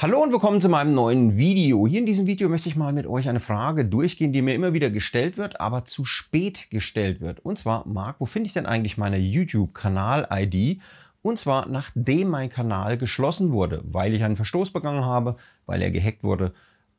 Hallo und willkommen zu meinem neuen Video. Hier in diesem Video möchte ich mal mit euch eine Frage durchgehen, die mir immer wieder gestellt wird, aber zu spät gestellt wird. Und zwar, Marc, wo finde ich denn eigentlich meine YouTube-Kanal-ID? Und zwar nachdem mein Kanal geschlossen wurde, weil ich einen Verstoß begangen habe, weil er gehackt wurde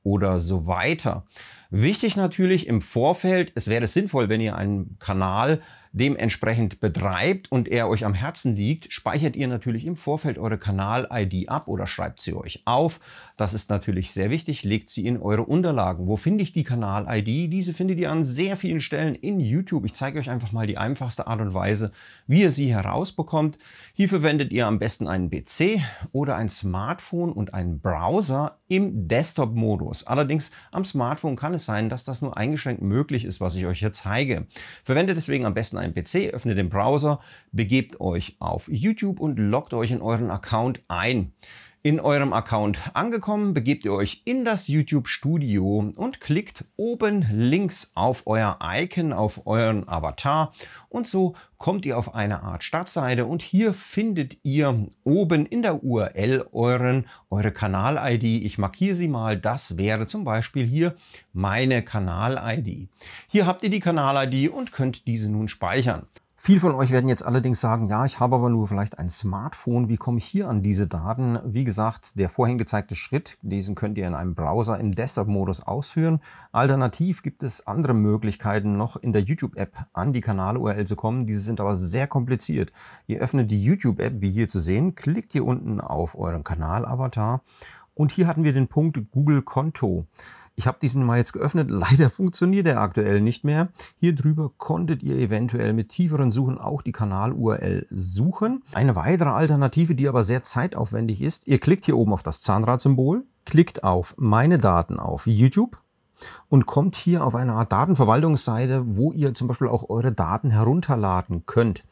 oder so weiter. Wichtig natürlich im Vorfeld, es wäre sinnvoll, wenn ihr einen Kanal dementsprechend betreibt und er euch am Herzen liegt, speichert ihr natürlich im Vorfeld eure Kanal-ID ab oder schreibt sie euch auf. Das ist natürlich sehr wichtig. Legt sie in eure Unterlagen. Wo finde ich die Kanal-ID? Diese findet ihr an sehr vielen Stellen in YouTube. Ich zeige euch einfach mal die einfachste Art und Weise, wie ihr sie herausbekommt. Hier verwendet ihr am besten einen PC oder ein Smartphone und einen Browser im Desktop-Modus. Allerdings am Smartphone kann es sein, dass das nur eingeschränkt möglich ist, was ich euch hier zeige. Verwendet deswegen am besten an einem PC, öffnet den Browser, begebt euch auf YouTube und loggt euch in euren Account ein in eurem Account angekommen, begebt ihr euch in das YouTube Studio und klickt oben links auf euer Icon, auf euren Avatar und so kommt ihr auf eine Art Startseite und hier findet ihr oben in der URL euren, eure Kanal-ID. Ich markiere sie mal, das wäre zum Beispiel hier meine Kanal-ID. Hier habt ihr die Kanal-ID und könnt diese nun speichern. Viel von euch werden jetzt allerdings sagen, ja, ich habe aber nur vielleicht ein Smartphone. Wie komme ich hier an diese Daten? Wie gesagt, der vorhin gezeigte Schritt, diesen könnt ihr in einem Browser im Desktop-Modus ausführen. Alternativ gibt es andere Möglichkeiten, noch in der YouTube-App an die Kanal-URL zu kommen. Diese sind aber sehr kompliziert. Ihr öffnet die YouTube-App, wie hier zu sehen, klickt hier unten auf euren Kanal-Avatar und hier hatten wir den Punkt Google Konto. Ich habe diesen mal jetzt geöffnet. Leider funktioniert er aktuell nicht mehr. Hier drüber konntet ihr eventuell mit tieferen Suchen auch die Kanal-URL suchen. Eine weitere Alternative, die aber sehr zeitaufwendig ist, ihr klickt hier oben auf das Zahnrad-Symbol, klickt auf Meine Daten auf YouTube und kommt hier auf eine Art Datenverwaltungsseite, wo ihr zum Beispiel auch eure Daten herunterladen könnt.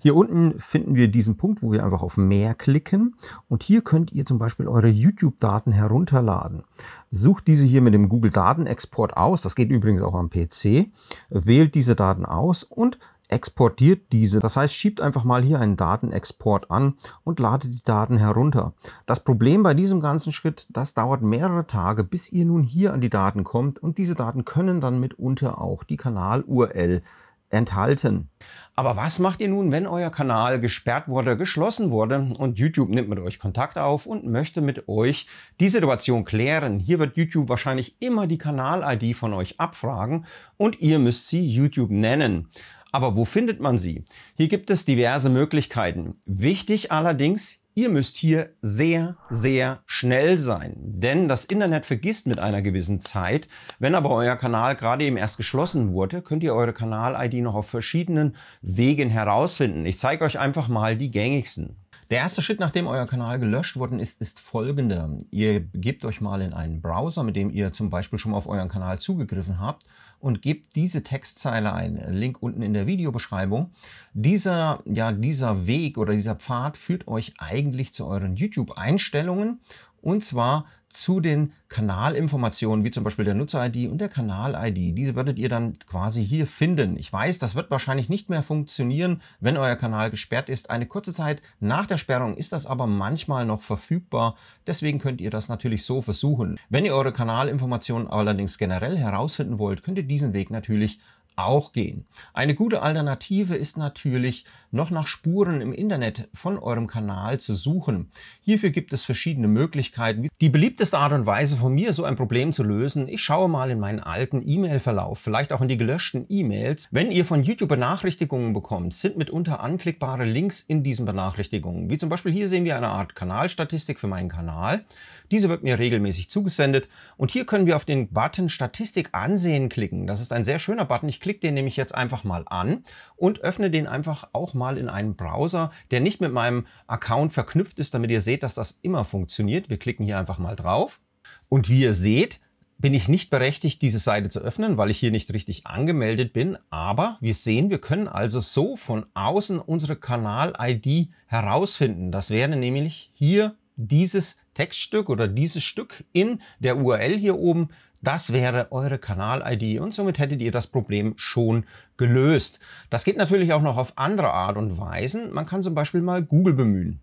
Hier unten finden wir diesen Punkt, wo wir einfach auf Mehr klicken und hier könnt ihr zum Beispiel eure YouTube-Daten herunterladen. Sucht diese hier mit dem Google Datenexport aus, das geht übrigens auch am PC, wählt diese Daten aus und exportiert diese. Das heißt, schiebt einfach mal hier einen Datenexport an und ladet die Daten herunter. Das Problem bei diesem ganzen Schritt, das dauert mehrere Tage, bis ihr nun hier an die Daten kommt und diese Daten können dann mitunter auch die Kanal-URL enthalten. Aber was macht ihr nun, wenn euer Kanal gesperrt wurde, geschlossen wurde und YouTube nimmt mit euch Kontakt auf und möchte mit euch die Situation klären? Hier wird YouTube wahrscheinlich immer die Kanal-ID von euch abfragen und ihr müsst sie YouTube nennen. Aber wo findet man sie? Hier gibt es diverse Möglichkeiten. Wichtig allerdings, ihr müsst hier sehr, sehr schnell sein. Denn das Internet vergisst mit einer gewissen Zeit. Wenn aber euer Kanal gerade eben erst geschlossen wurde, könnt ihr eure Kanal-ID noch auf verschiedenen Wegen herausfinden. Ich zeige euch einfach mal die gängigsten. Der erste Schritt, nachdem euer Kanal gelöscht worden ist, ist folgender. Ihr gebt euch mal in einen Browser, mit dem ihr zum Beispiel schon mal auf euren Kanal zugegriffen habt und gebt diese Textzeile ein. Link unten in der Videobeschreibung. Dieser, ja, dieser Weg oder dieser Pfad führt euch eigentlich zu euren YouTube-Einstellungen und zwar zu den Kanalinformationen, wie zum Beispiel der Nutzer-ID und der Kanal-ID. Diese werdet ihr dann quasi hier finden. Ich weiß, das wird wahrscheinlich nicht mehr funktionieren, wenn euer Kanal gesperrt ist. Eine kurze Zeit nach der Sperrung ist das aber manchmal noch verfügbar. Deswegen könnt ihr das natürlich so versuchen. Wenn ihr eure Kanalinformationen allerdings generell herausfinden wollt, könnt ihr diesen Weg natürlich auch gehen. Eine gute Alternative ist natürlich, noch nach Spuren im Internet von eurem Kanal zu suchen. Hierfür gibt es verschiedene Möglichkeiten. Die beliebteste Art und Weise von mir, so ein Problem zu lösen, ich schaue mal in meinen alten E-Mail-Verlauf, vielleicht auch in die gelöschten E-Mails. Wenn ihr von YouTube Benachrichtigungen bekommt, sind mitunter anklickbare Links in diesen Benachrichtigungen. Wie zum Beispiel hier sehen wir eine Art Kanalstatistik für meinen Kanal. Diese wird mir regelmäßig zugesendet und hier können wir auf den Button Statistik ansehen klicken. Das ist ein sehr schöner Button. Ich klicke den nämlich jetzt einfach mal an und öffne den einfach auch mal in einem Browser, der nicht mit meinem Account verknüpft ist, damit ihr seht, dass das immer funktioniert. Wir klicken hier einfach mal drauf und wie ihr seht, bin ich nicht berechtigt, diese Seite zu öffnen, weil ich hier nicht richtig angemeldet bin. Aber wir sehen, wir können also so von außen unsere Kanal-ID herausfinden. Das wäre nämlich hier dieses Textstück oder dieses Stück in der URL hier oben das wäre eure Kanal-ID und somit hättet ihr das Problem schon gelöst. Das geht natürlich auch noch auf andere Art und Weisen. Man kann zum Beispiel mal Google bemühen.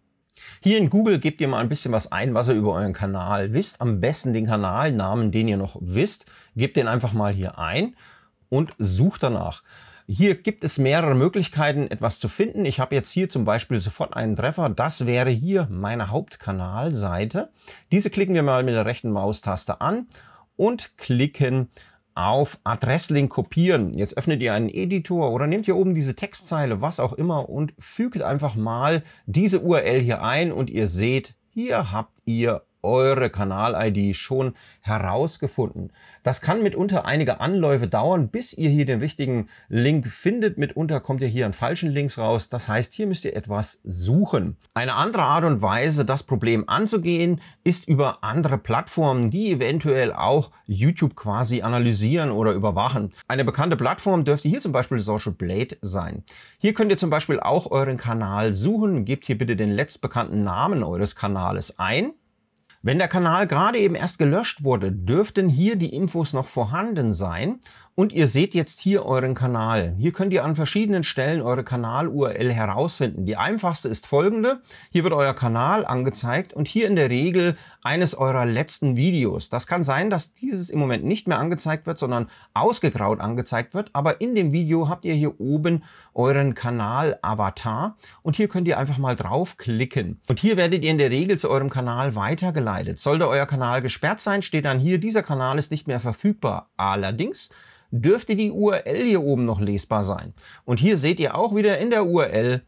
Hier in Google gebt ihr mal ein bisschen was ein, was ihr über euren Kanal wisst. Am besten den Kanalnamen, den ihr noch wisst. Gebt den einfach mal hier ein und sucht danach. Hier gibt es mehrere Möglichkeiten, etwas zu finden. Ich habe jetzt hier zum Beispiel sofort einen Treffer. Das wäre hier meine Hauptkanalseite. Diese klicken wir mal mit der rechten Maustaste an und klicken auf Adresslink kopieren. Jetzt öffnet ihr einen Editor oder nehmt hier oben diese Textzeile, was auch immer und fügt einfach mal diese URL hier ein und ihr seht, hier habt ihr eure Kanal-ID schon herausgefunden. Das kann mitunter einige Anläufe dauern, bis ihr hier den richtigen Link findet. Mitunter kommt ihr hier an falschen Links raus. Das heißt, hier müsst ihr etwas suchen. Eine andere Art und Weise, das Problem anzugehen, ist über andere Plattformen, die eventuell auch YouTube quasi analysieren oder überwachen. Eine bekannte Plattform dürfte hier zum Beispiel Social Blade sein. Hier könnt ihr zum Beispiel auch euren Kanal suchen. Gebt hier bitte den letztbekannten Namen eures Kanales ein wenn der Kanal gerade eben erst gelöscht wurde, dürften hier die Infos noch vorhanden sein und ihr seht jetzt hier euren Kanal. Hier könnt ihr an verschiedenen Stellen eure Kanal-URL herausfinden. Die einfachste ist folgende. Hier wird euer Kanal angezeigt und hier in der Regel eines eurer letzten Videos. Das kann sein, dass dieses im Moment nicht mehr angezeigt wird, sondern ausgegraut angezeigt wird. Aber in dem Video habt ihr hier oben euren Kanal-Avatar und hier könnt ihr einfach mal draufklicken. Und hier werdet ihr in der Regel zu eurem Kanal weitergeleitet schneidet. Sollte euer Kanal gesperrt sein, steht dann hier, dieser Kanal ist nicht mehr verfügbar. Allerdings dürfte die URL hier oben noch lesbar sein. Und hier seht ihr auch wieder in der URL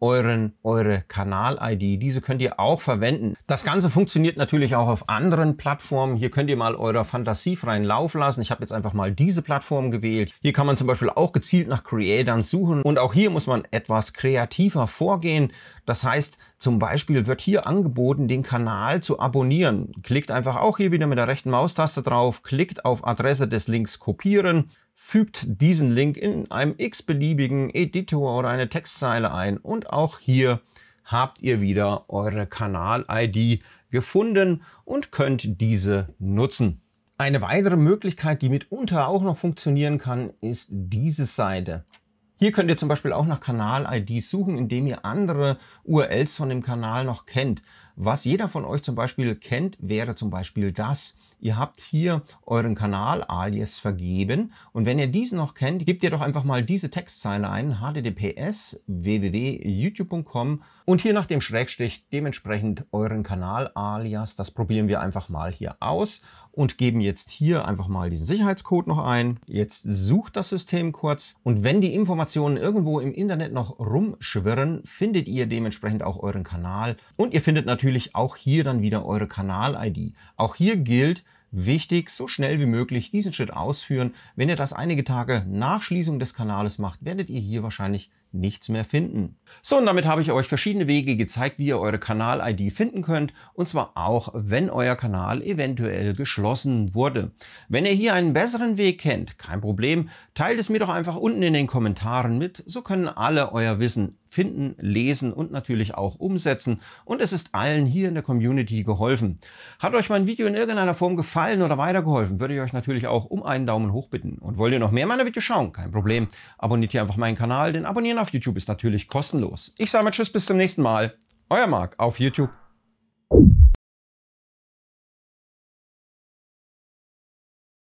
euren, eure Kanal-ID. Diese könnt ihr auch verwenden. Das Ganze funktioniert natürlich auch auf anderen Plattformen. Hier könnt ihr mal eurer Fantasie freien Lauf lassen. Ich habe jetzt einfach mal diese Plattform gewählt. Hier kann man zum Beispiel auch gezielt nach Creatern suchen. Und auch hier muss man etwas kreativer vorgehen. Das heißt, zum Beispiel wird hier angeboten, den Kanal zu abonnieren. Klickt einfach auch hier wieder mit der rechten Maustaste drauf, klickt auf Adresse des Links kopieren fügt diesen Link in einem x-beliebigen Editor oder eine Textzeile ein und auch hier habt ihr wieder eure Kanal-ID gefunden und könnt diese nutzen. Eine weitere Möglichkeit, die mitunter auch noch funktionieren kann, ist diese Seite. Hier könnt ihr zum Beispiel auch nach Kanal-IDs suchen, indem ihr andere URLs von dem Kanal noch kennt. Was jeder von euch zum Beispiel kennt, wäre zum Beispiel das ihr habt hier euren Kanal-Alias vergeben und wenn ihr diesen noch kennt, gebt ihr doch einfach mal diese Textzeile ein, https www.youtube.com und hier nach dem Schrägstrich dementsprechend euren Kanal-Alias. Das probieren wir einfach mal hier aus und geben jetzt hier einfach mal diesen Sicherheitscode noch ein. Jetzt sucht das System kurz und wenn die Informationen irgendwo im Internet noch rumschwirren, findet ihr dementsprechend auch euren Kanal und ihr findet natürlich auch hier dann wieder eure Kanal-ID. Auch hier gilt, Wichtig, so schnell wie möglich diesen Schritt ausführen. Wenn ihr das einige Tage nach Schließung des Kanales macht, werdet ihr hier wahrscheinlich nichts mehr finden. So, und damit habe ich euch verschiedene Wege gezeigt, wie ihr eure Kanal-ID finden könnt, und zwar auch, wenn euer Kanal eventuell geschlossen wurde. Wenn ihr hier einen besseren Weg kennt, kein Problem, teilt es mir doch einfach unten in den Kommentaren mit, so können alle euer Wissen finden, lesen und natürlich auch umsetzen. Und es ist allen hier in der Community geholfen. Hat euch mein Video in irgendeiner Form gefallen oder weitergeholfen, würde ich euch natürlich auch um einen Daumen hoch bitten. Und wollt ihr noch mehr meiner Videos schauen? Kein Problem. Abonniert hier einfach meinen Kanal, den abonnieren auf YouTube ist natürlich kostenlos. Ich sage mal Tschüss, bis zum nächsten Mal. Euer Marc auf YouTube.